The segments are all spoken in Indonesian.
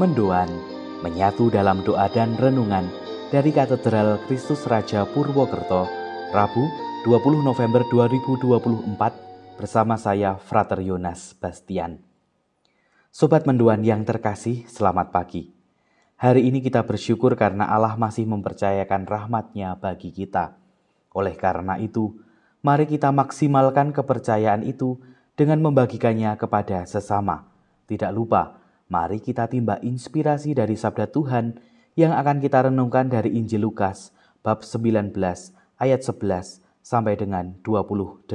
mendoan, menyatu dalam doa dan renungan dari Katedral Kristus Raja Purwokerto, Rabu 20 November 2024 bersama saya Frater Yonas Bastian. Sobat mendoan yang terkasih, selamat pagi. Hari ini kita bersyukur karena Allah masih mempercayakan rahmatnya bagi kita. Oleh karena itu, mari kita maksimalkan kepercayaan itu dengan membagikannya kepada sesama. Tidak lupa, Mari kita timba inspirasi dari sabda Tuhan yang akan kita renungkan dari Injil Lukas bab 19 ayat 11 sampai dengan 28.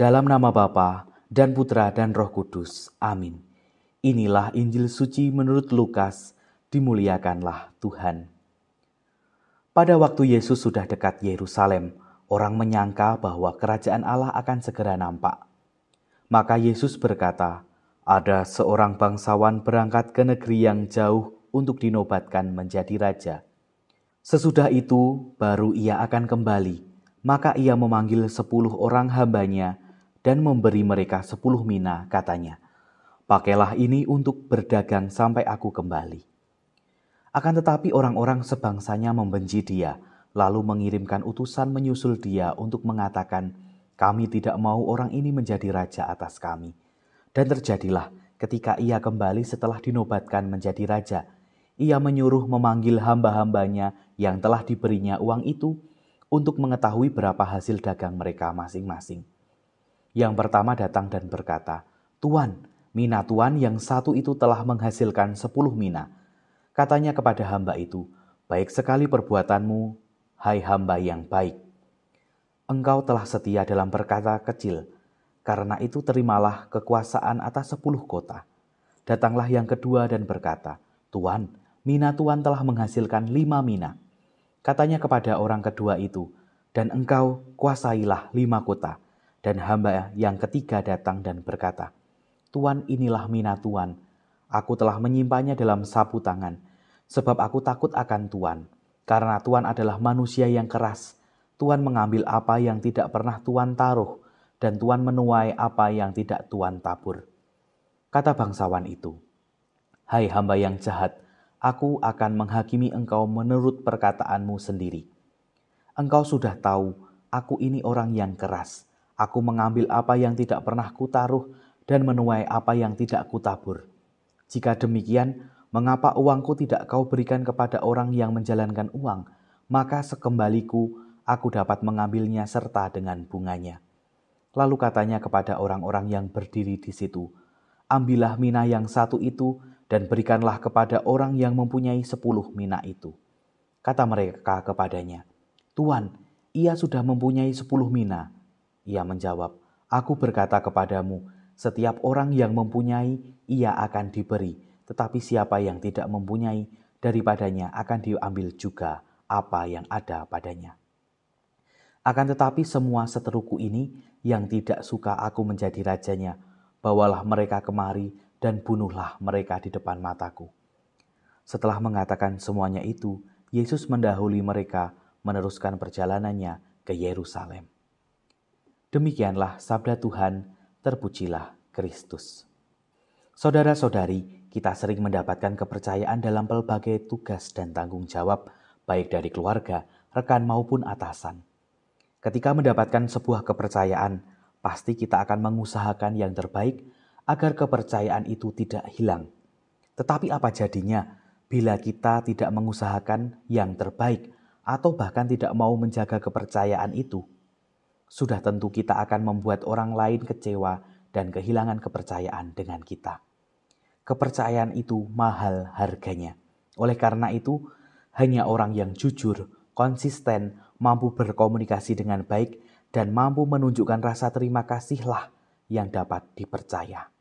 Dalam nama Bapa dan Putra dan Roh Kudus. Amin. Inilah Injil suci menurut Lukas. Dimuliakanlah Tuhan. Pada waktu Yesus sudah dekat Yerusalem, orang menyangka bahwa kerajaan Allah akan segera nampak. Maka Yesus berkata, ada seorang bangsawan berangkat ke negeri yang jauh untuk dinobatkan menjadi raja. Sesudah itu, baru ia akan kembali. Maka ia memanggil sepuluh orang hambanya dan memberi mereka sepuluh mina, katanya. Pakailah ini untuk berdagang sampai aku kembali. Akan tetapi orang-orang sebangsanya membenci dia, lalu mengirimkan utusan menyusul dia untuk mengatakan, kami tidak mau orang ini menjadi raja atas kami. Dan terjadilah ketika ia kembali setelah dinobatkan menjadi raja, ia menyuruh memanggil hamba-hambanya yang telah diberinya uang itu untuk mengetahui berapa hasil dagang mereka masing-masing. Yang pertama datang dan berkata, Tuan, mina Tuan yang satu itu telah menghasilkan sepuluh mina. Katanya kepada hamba itu, Baik sekali perbuatanmu, hai hamba yang baik. Engkau telah setia dalam perkata kecil, karena itu terimalah kekuasaan atas sepuluh kota. Datanglah yang kedua dan berkata, Tuan, mina Tuan telah menghasilkan lima mina. Katanya kepada orang kedua itu, dan engkau kuasailah lima kota. Dan hamba yang ketiga datang dan berkata, Tuan inilah mina Tuan, aku telah menyimpannya dalam sapu tangan, sebab aku takut akan Tuan, karena Tuan adalah manusia yang keras. Tuan mengambil apa yang tidak pernah Tuan taruh, dan Tuan menuai apa yang tidak Tuan tabur. Kata bangsawan itu, Hai hamba yang jahat, aku akan menghakimi engkau menurut perkataanmu sendiri. Engkau sudah tahu, aku ini orang yang keras. Aku mengambil apa yang tidak pernah kutaruh dan menuai apa yang tidak kutabur. Jika demikian, mengapa uangku tidak kau berikan kepada orang yang menjalankan uang, maka sekembaliku aku dapat mengambilnya serta dengan bunganya.' Lalu katanya kepada orang-orang yang berdiri di situ, Ambillah mina yang satu itu dan berikanlah kepada orang yang mempunyai sepuluh mina itu. Kata mereka kepadanya, Tuan, ia sudah mempunyai sepuluh mina. Ia menjawab, Aku berkata kepadamu, setiap orang yang mempunyai, ia akan diberi. Tetapi siapa yang tidak mempunyai, daripadanya akan diambil juga apa yang ada padanya. Akan tetapi semua seteruku ini yang tidak suka aku menjadi rajanya. Bawalah mereka kemari dan bunuhlah mereka di depan mataku. Setelah mengatakan semuanya itu, Yesus mendahului mereka meneruskan perjalanannya ke Yerusalem. Demikianlah sabda Tuhan, terpujilah Kristus. Saudara-saudari, kita sering mendapatkan kepercayaan dalam pelbagai tugas dan tanggung jawab, baik dari keluarga, rekan maupun atasan. Ketika mendapatkan sebuah kepercayaan, pasti kita akan mengusahakan yang terbaik agar kepercayaan itu tidak hilang. Tetapi apa jadinya bila kita tidak mengusahakan yang terbaik atau bahkan tidak mau menjaga kepercayaan itu? Sudah tentu kita akan membuat orang lain kecewa dan kehilangan kepercayaan dengan kita. Kepercayaan itu mahal harganya. Oleh karena itu, hanya orang yang jujur, konsisten, mampu berkomunikasi dengan baik, dan mampu menunjukkan rasa terima kasihlah yang dapat dipercaya.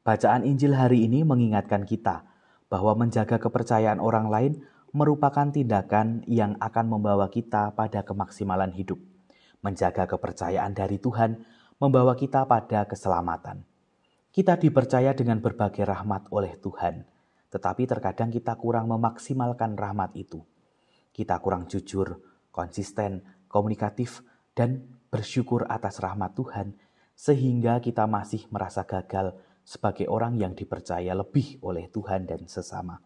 Bacaan Injil hari ini mengingatkan kita bahwa menjaga kepercayaan orang lain merupakan tindakan yang akan membawa kita pada kemaksimalan hidup. Menjaga kepercayaan dari Tuhan membawa kita pada keselamatan. Kita dipercaya dengan berbagai rahmat oleh Tuhan, tetapi terkadang kita kurang memaksimalkan rahmat itu. Kita kurang jujur, konsisten, komunikatif, dan bersyukur atas rahmat Tuhan, sehingga kita masih merasa gagal sebagai orang yang dipercaya lebih oleh Tuhan dan sesama.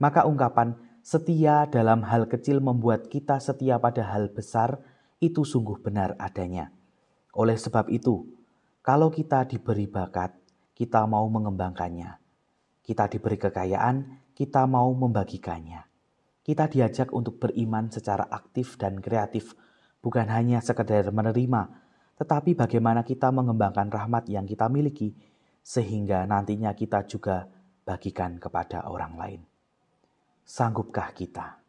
Maka, ungkapan "setia dalam hal kecil" membuat kita setia pada hal besar itu sungguh benar adanya. Oleh sebab itu, kalau kita diberi bakat, kita mau mengembangkannya. Kita diberi kekayaan, kita mau membagikannya kita diajak untuk beriman secara aktif dan kreatif, bukan hanya sekedar menerima, tetapi bagaimana kita mengembangkan rahmat yang kita miliki sehingga nantinya kita juga bagikan kepada orang lain. Sanggupkah kita?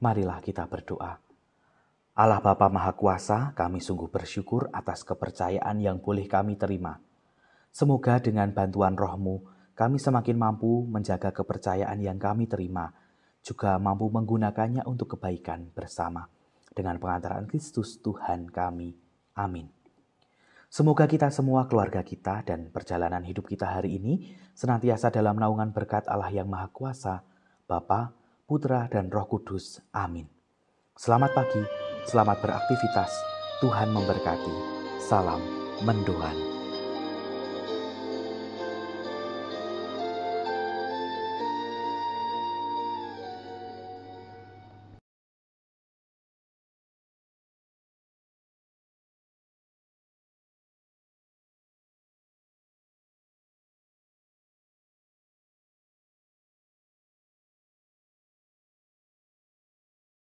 Marilah kita berdoa. Allah Bapa Maha Kuasa, kami sungguh bersyukur atas kepercayaan yang boleh kami terima. Semoga dengan bantuan rohmu, kami semakin mampu menjaga kepercayaan yang kami terima, juga mampu menggunakannya untuk kebaikan bersama. Dengan pengantaran Kristus Tuhan kami. Amin. Semoga kita semua, keluarga kita, dan perjalanan hidup kita hari ini senantiasa dalam naungan berkat Allah yang Maha Kuasa, Bapa, Putra, dan Roh Kudus. Amin. Selamat pagi, selamat beraktivitas. Tuhan memberkati. Salam mendoan.